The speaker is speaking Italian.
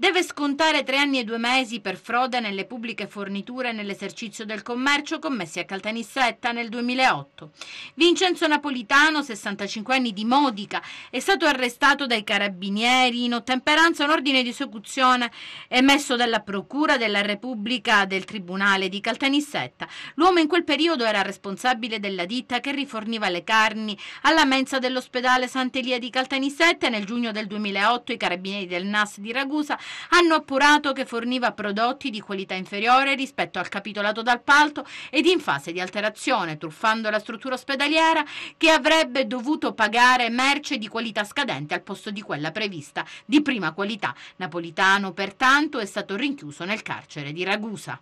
deve scontare tre anni e due mesi per frode nelle pubbliche forniture nell'esercizio del commercio commessi a Caltanissetta nel 2008. Vincenzo Napolitano, 65 anni di Modica, è stato arrestato dai carabinieri in ottemperanza a un ordine di esecuzione emesso dalla Procura della Repubblica del Tribunale di Caltanissetta. L'uomo in quel periodo era responsabile della ditta che riforniva le carni alla mensa dell'ospedale Sant'Elia di Caltanissetta nel giugno del 2008 i carabinieri del NAS di Ragusa hanno appurato che forniva prodotti di qualità inferiore rispetto al capitolato d'appalto ed in fase di alterazione, truffando la struttura ospedaliera che avrebbe dovuto pagare merce di qualità scadente al posto di quella prevista di prima qualità. Napolitano, pertanto, è stato rinchiuso nel carcere di Ragusa.